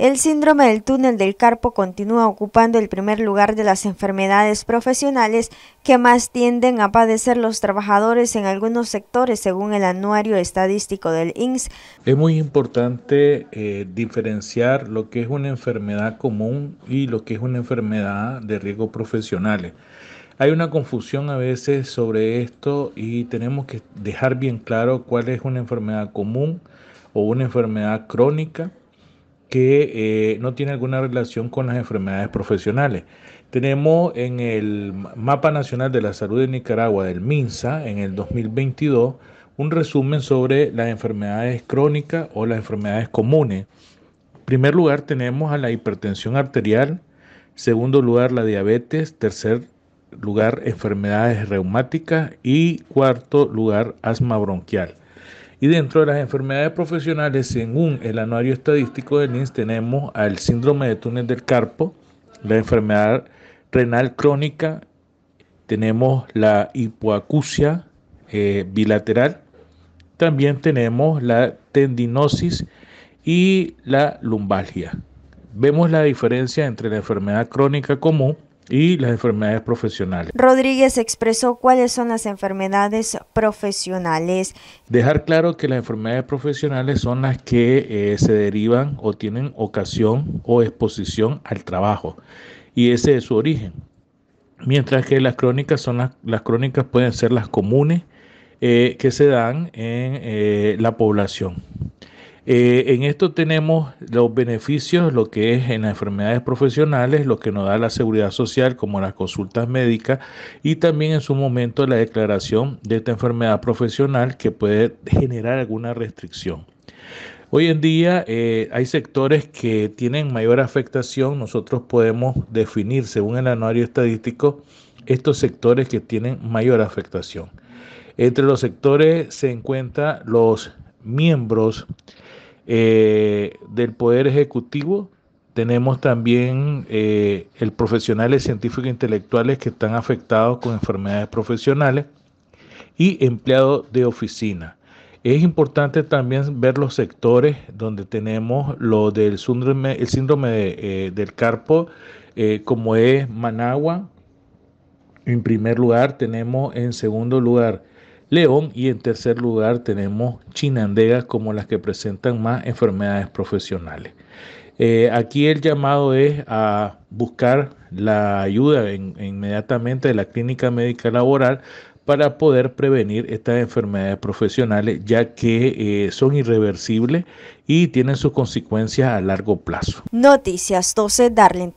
El síndrome del túnel del carpo continúa ocupando el primer lugar de las enfermedades profesionales que más tienden a padecer los trabajadores en algunos sectores, según el anuario estadístico del INSS. Es muy importante eh, diferenciar lo que es una enfermedad común y lo que es una enfermedad de riesgo profesional. Hay una confusión a veces sobre esto y tenemos que dejar bien claro cuál es una enfermedad común o una enfermedad crónica que eh, no tiene alguna relación con las enfermedades profesionales. Tenemos en el Mapa Nacional de la Salud de Nicaragua del MINSA en el 2022 un resumen sobre las enfermedades crónicas o las enfermedades comunes. En primer lugar tenemos a la hipertensión arterial, segundo lugar la diabetes, tercer lugar enfermedades reumáticas y cuarto lugar asma bronquial. Y dentro de las enfermedades profesionales, según el anuario estadístico del INS, tenemos al síndrome de túnel del carpo, la enfermedad renal crónica, tenemos la hipoacusia eh, bilateral, también tenemos la tendinosis y la lumbalgia. Vemos la diferencia entre la enfermedad crónica común y las enfermedades profesionales. Rodríguez expresó cuáles son las enfermedades profesionales. Dejar claro que las enfermedades profesionales son las que eh, se derivan o tienen ocasión o exposición al trabajo y ese es su origen. Mientras que las crónicas son las, crónicas pueden ser las comunes eh, que se dan en eh, la población. Eh, en esto tenemos los beneficios, lo que es en las enfermedades profesionales, lo que nos da la seguridad social, como las consultas médicas, y también en su momento la declaración de esta enfermedad profesional que puede generar alguna restricción. Hoy en día eh, hay sectores que tienen mayor afectación. Nosotros podemos definir, según el anuario estadístico, estos sectores que tienen mayor afectación. Entre los sectores se encuentran los miembros eh, del Poder Ejecutivo, tenemos también eh, el profesionales científicos e intelectuales que están afectados con enfermedades profesionales y empleados de oficina. Es importante también ver los sectores donde tenemos lo del síndrome, el síndrome eh, del carpo, como es Managua. En primer lugar, tenemos en segundo lugar León y en tercer lugar tenemos Chinandegas como las que presentan más enfermedades profesionales. Eh, aquí el llamado es a buscar la ayuda inmediatamente de la clínica médica laboral para poder prevenir estas enfermedades profesionales, ya que eh, son irreversibles y tienen sus consecuencias a largo plazo. Noticias 12, Darlene